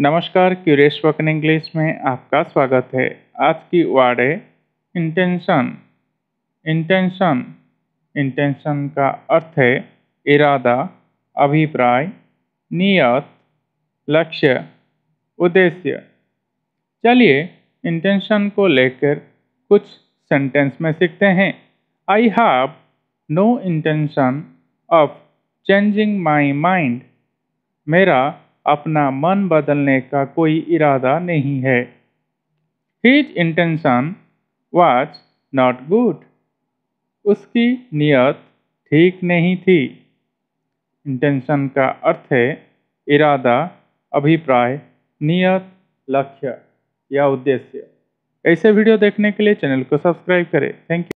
नमस्कार क्यूरेश वकन इंग्लिश में आपका स्वागत है आज की वर्ड है इंटेंशन इंटेंशन इंटेंशन का अर्थ है इरादा अभिप्राय नियत लक्ष्य उद्देश्य चलिए इंटेंशन को लेकर कुछ सेंटेंस में सीखते हैं I have no intention of changing my mind मेरा अपना मन बदलने का कोई इरादा नहीं है his intention was not good उसकी नियत ठीक नहीं थी इंटेंशन का अर्थ है इरादा अभिप्राय नियत लक्ष्य या उद्देश्य ऐसे वीडियो देखने के लिए चैनल को सब्सक्राइब करें थैंक यू